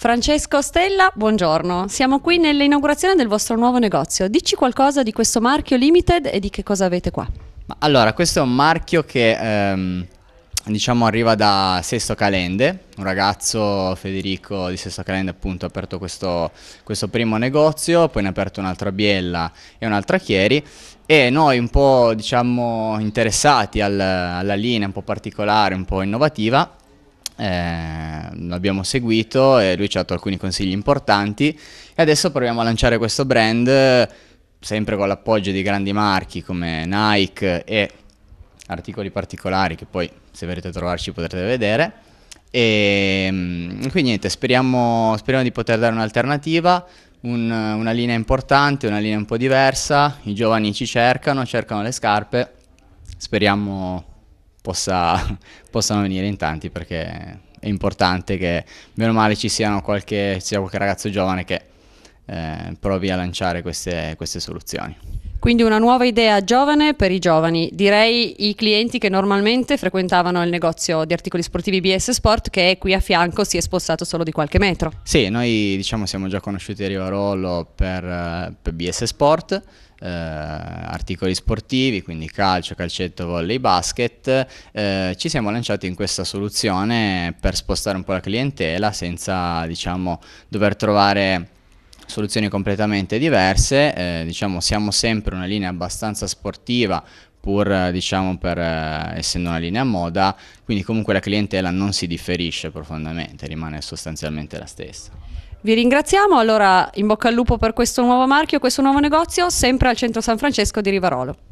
Francesco Stella, buongiorno. Siamo qui nell'inaugurazione del vostro nuovo negozio. Dici qualcosa di questo marchio Limited e di che cosa avete qua? Allora, questo è un marchio che ehm, diciamo arriva da Sesto Calende, un ragazzo Federico di Sesto Calende appunto ha aperto questo, questo primo negozio, poi ne ha aperto un'altra Biella e un'altra Chieri e noi un po' diciamo interessati al, alla linea un po' particolare, un po' innovativa eh, l'abbiamo seguito e lui ci ha dato alcuni consigli importanti e adesso proviamo a lanciare questo brand sempre con l'appoggio di grandi marchi come Nike e articoli particolari che poi se verrete a trovarci potrete vedere e ehm, quindi niente speriamo, speriamo di poter dare un'alternativa un, una linea importante, una linea un po' diversa i giovani ci cercano, cercano le scarpe speriamo possa, possano venire in tanti perché è importante che meno male ci, qualche, sia qualche ragazzo giovane che eh, provi a lanciare queste, queste soluzioni. Quindi una nuova idea giovane per i giovani, direi i clienti che normalmente frequentavano il negozio di articoli sportivi BS Sport che qui a fianco si è spostato solo di qualche metro. Sì, noi diciamo siamo già conosciuti a Rivarollo per, eh, per BS Sport, eh, articoli sportivi, quindi calcio, calcetto, volley, basket, eh, ci siamo lanciati in questa soluzione per spostare un po' la clientela senza diciamo, dover trovare soluzioni completamente diverse, eh, diciamo, siamo sempre una linea abbastanza sportiva pur diciamo, per, eh, essendo una linea moda, quindi comunque la clientela non si differisce profondamente, rimane sostanzialmente la stessa. Vi ringraziamo, allora in bocca al lupo per questo nuovo marchio, questo nuovo negozio, sempre al centro San Francesco di Rivarolo.